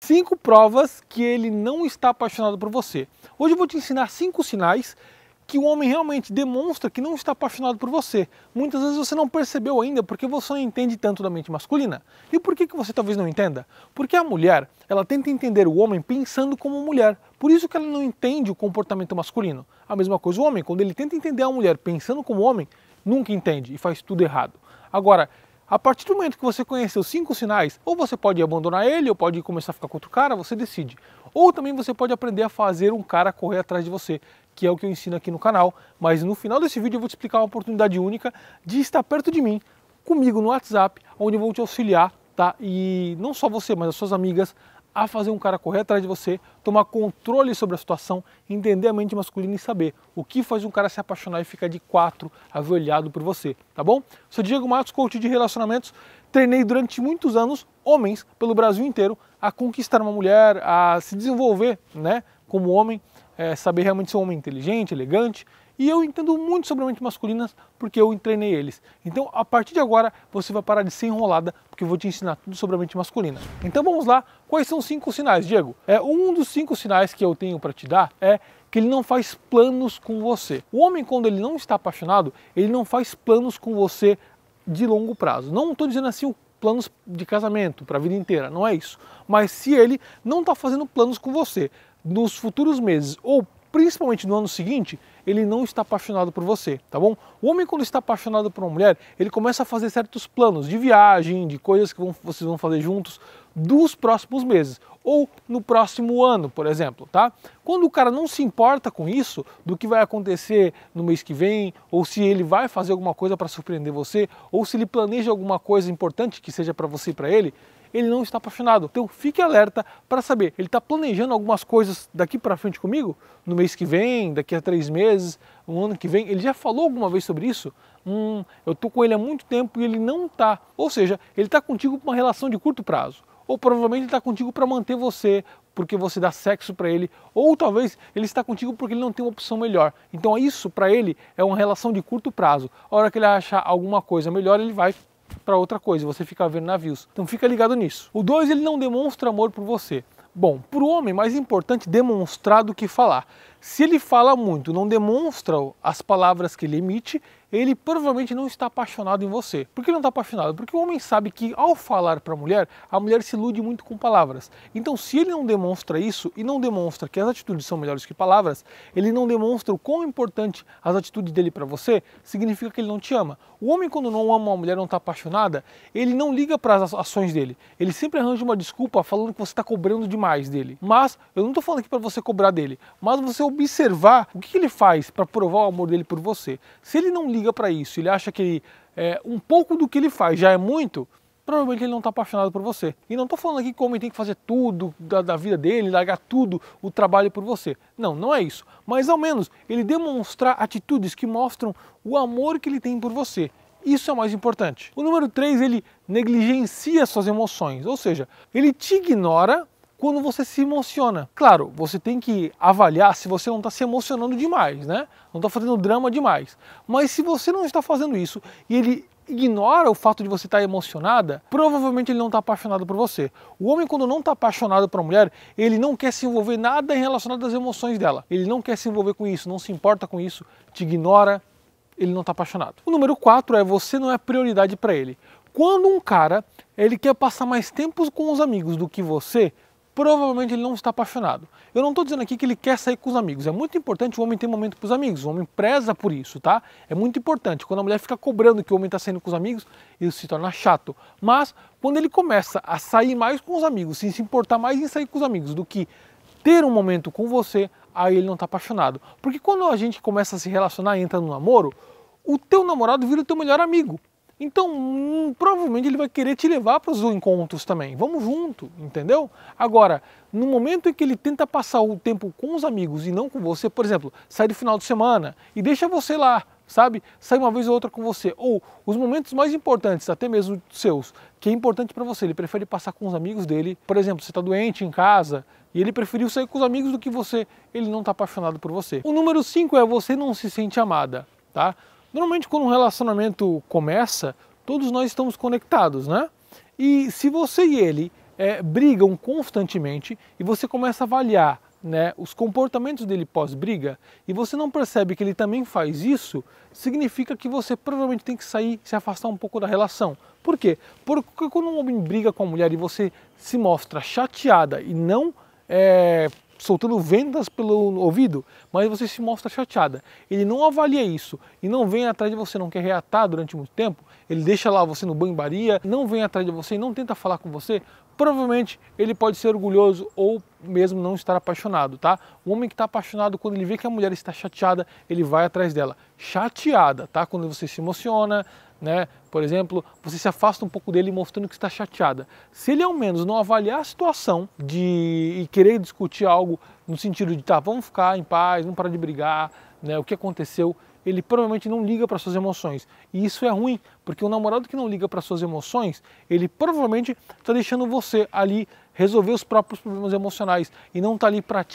Cinco provas que ele não está apaixonado por você. Hoje eu vou te ensinar cinco sinais que o homem realmente demonstra que não está apaixonado por você. Muitas vezes você não percebeu ainda porque você não entende tanto da mente masculina. E por que, que você talvez não entenda? Porque a mulher, ela tenta entender o homem pensando como mulher. Por isso que ela não entende o comportamento masculino. A mesma coisa o homem, quando ele tenta entender a mulher pensando como homem, nunca entende e faz tudo errado. Agora, a partir do momento que você conhece os cinco sinais, ou você pode abandonar ele, ou pode começar a ficar com outro cara, você decide. Ou também você pode aprender a fazer um cara correr atrás de você, que é o que eu ensino aqui no canal. Mas no final desse vídeo eu vou te explicar uma oportunidade única de estar perto de mim, comigo no WhatsApp, onde eu vou te auxiliar, tá? E não só você, mas as suas amigas a fazer um cara correr atrás de você, tomar controle sobre a situação, entender a mente masculina e saber o que faz um cara se apaixonar e ficar de quatro ajoelhado por você, tá bom? Sou Diego Matos, coach de relacionamentos. Treinei durante muitos anos homens pelo Brasil inteiro a conquistar uma mulher, a se desenvolver, né, como homem, é, saber realmente ser um homem inteligente, elegante e eu entendo muito sobre mentes masculinas porque eu treinei eles. Então, a partir de agora, você vai parar de ser enrolada porque eu vou te ensinar tudo sobre a mente masculina. Então, vamos lá. Quais são os cinco sinais, Diego? É um dos cinco sinais que eu tenho para te dar é que ele não faz planos com você. O homem, quando ele não está apaixonado, ele não faz planos com você de longo prazo. Não estou dizendo assim planos de casamento para a vida inteira, não é isso. Mas se ele não está fazendo planos com você nos futuros meses ou principalmente no ano seguinte, ele não está apaixonado por você, tá bom? O homem, quando está apaixonado por uma mulher, ele começa a fazer certos planos de viagem, de coisas que vão, vocês vão fazer juntos dos próximos meses ou no próximo ano, por exemplo, tá? Quando o cara não se importa com isso, do que vai acontecer no mês que vem, ou se ele vai fazer alguma coisa para surpreender você, ou se ele planeja alguma coisa importante que seja para você e para ele, ele não está apaixonado. Então fique alerta para saber, ele está planejando algumas coisas daqui para frente comigo? No mês que vem, daqui a três meses, um ano que vem? Ele já falou alguma vez sobre isso? Hum, eu estou com ele há muito tempo e ele não está. Ou seja, ele está contigo para uma relação de curto prazo. Ou provavelmente ele está contigo para manter você, porque você dá sexo para ele, ou talvez ele está contigo porque ele não tem uma opção melhor. Então isso para ele é uma relação de curto prazo. A hora que ele achar alguma coisa melhor, ele vai para outra coisa, você fica vendo navios. Então fica ligado nisso. O 2 ele não demonstra amor por você. Bom, para o homem mais importante demonstrar do que falar. Se ele fala muito, não demonstra as palavras que ele emite, ele provavelmente não está apaixonado em você. Por que não está apaixonado? Porque o homem sabe que ao falar para a mulher, a mulher se ilude muito com palavras. Então, se ele não demonstra isso e não demonstra que as atitudes são melhores que palavras, ele não demonstra o quão importante as atitudes dele para você, significa que ele não te ama. O homem, quando não ama uma mulher, não está apaixonada, ele não liga para as ações dele. Ele sempre arranja uma desculpa falando que você está cobrando demais dele. Mas, eu não estou falando aqui para você cobrar dele, mas você observar o que ele faz para provar o amor dele por você. Se ele não liga para isso, ele acha que ele, é, um pouco do que ele faz já é muito, provavelmente ele não está apaixonado por você. E não estou falando aqui como ele tem que fazer tudo da, da, vida dele, largar tudo, o trabalho por você. Não, não é isso. Mas ao menos ele demonstrar atitudes que mostram o amor que ele tem por você. Isso é o mais importante. O número 3, ele negligencia suas emoções, ou seja, ele te ignora quando você se emociona. Claro, você tem que avaliar se você não está se emocionando demais, né? Não está fazendo drama demais. Mas se você não está fazendo isso e ele ignora o fato de você estar tá emocionada, provavelmente ele não está apaixonado por você. O homem, quando não está apaixonado por uma mulher, ele não quer se envolver nada em relacionado às emoções dela. Ele não quer se envolver com isso, não se importa com isso, te ignora, ele não está apaixonado. O número 4 é você não é prioridade para ele. Quando um cara ele quer passar mais tempo com os amigos do que você, provavelmente ele não está apaixonado. Eu não estou dizendo aqui que ele quer sair com os amigos. É muito importante o homem ter momento para os amigos. O homem preza por isso, tá? É muito importante. Quando a mulher fica cobrando que o homem está saindo com os amigos, isso se torna chato. Mas quando ele começa a sair mais com os amigos, se importar mais em sair com os amigos do que ter um momento com você, aí ele não está apaixonado. Porque quando a gente começa a se relacionar e entra no namoro, o teu namorado vira o teu melhor amigo. Então, hum, provavelmente ele vai querer te levar para os encontros também. Vamos junto, entendeu? Agora, no momento em que ele tenta passar o tempo com os amigos e não com você, por exemplo, sai de final de semana e deixa você lá, sabe? Sai uma vez ou outra com você. Ou os momentos mais importantes, até mesmo seus, que é importante para você, ele prefere passar com os amigos dele. Por exemplo, você está doente em casa e ele preferiu sair com os amigos do que você. Ele não está apaixonado por você. O número 5 é você não se sente amada, tá? Normalmente, quando um relacionamento começa, todos nós estamos conectados, né? E se você e ele é, brigam constantemente e você começa a avaliar né, os comportamentos dele pós-briga e você não percebe que ele também faz isso, significa que você provavelmente tem que sair, se afastar um pouco da relação. Por quê? Porque quando um homem briga com a mulher e você se mostra chateada e não é, soltando vendas pelo ouvido, mas você se mostra chateada. Ele não avalia isso e não vem atrás de você, não quer reatar durante muito tempo, ele deixa lá você no banho-baria, não vem atrás de você e não tenta falar com você, provavelmente ele pode ser orgulhoso ou mesmo não estar apaixonado, tá? O homem que está apaixonado, quando ele vê que a mulher está chateada, ele vai atrás dela. Chateada, tá? Quando você se emociona, né? por exemplo, você se afasta um pouco dele mostrando que está chateada. Se ele ao menos não avaliar a situação de e querer discutir algo no sentido de tá, vamos ficar em paz, não parar de brigar, né, o que aconteceu, ele provavelmente não liga para suas emoções. E isso é ruim, porque o namorado que não liga para suas emoções, ele provavelmente está deixando você ali resolver os próprios problemas emocionais e não está ali para te